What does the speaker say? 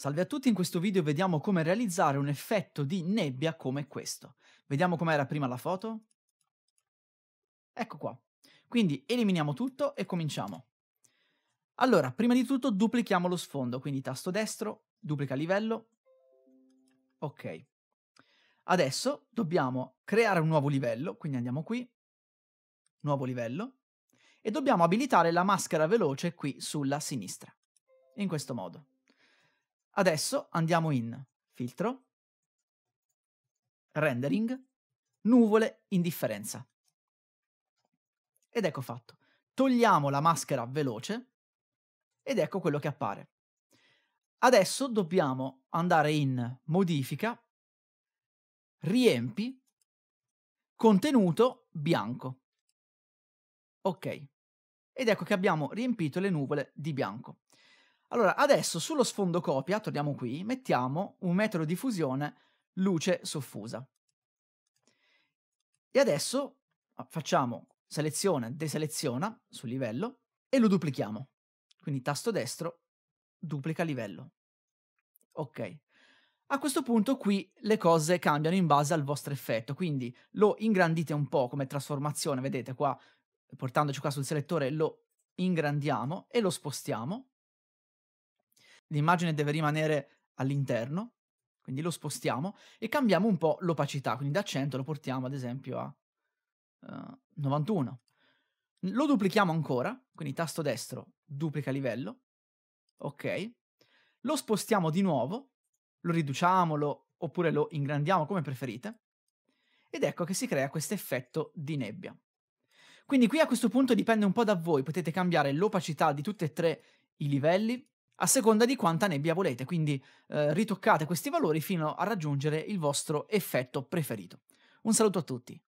Salve a tutti, in questo video vediamo come realizzare un effetto di nebbia come questo. Vediamo com'era prima la foto. Ecco qua. Quindi eliminiamo tutto e cominciamo. Allora, prima di tutto duplichiamo lo sfondo, quindi tasto destro, duplica livello. Ok. Adesso dobbiamo creare un nuovo livello, quindi andiamo qui, nuovo livello, e dobbiamo abilitare la maschera veloce qui sulla sinistra, in questo modo. Adesso andiamo in filtro, rendering, nuvole, indifferenza. Ed ecco fatto. Togliamo la maschera veloce ed ecco quello che appare. Adesso dobbiamo andare in modifica, riempi, contenuto bianco. Ok. Ed ecco che abbiamo riempito le nuvole di bianco. Allora, adesso sullo sfondo copia, torniamo qui, mettiamo un metodo di fusione luce soffusa. E adesso ah, facciamo seleziona, deseleziona sul livello e lo duplichiamo. Quindi tasto destro, duplica livello. Ok. A questo punto qui le cose cambiano in base al vostro effetto, quindi lo ingrandite un po' come trasformazione, vedete qua, portandoci qua sul selettore lo ingrandiamo e lo spostiamo l'immagine deve rimanere all'interno, quindi lo spostiamo e cambiamo un po' l'opacità, quindi da 100 lo portiamo ad esempio a uh, eh, 91. Lo duplichiamo ancora, quindi tasto destro duplica livello, ok, lo spostiamo di nuovo, lo riduciamo lo, oppure lo ingrandiamo come preferite ed ecco che si crea questo effetto di nebbia. Quindi qui a questo punto dipende un po' da voi, potete cambiare l'opacità di tutti e tre i livelli, a seconda di quanta nebbia volete, quindi eh, ritoccate questi valori fino a raggiungere il vostro effetto preferito. Un saluto a tutti.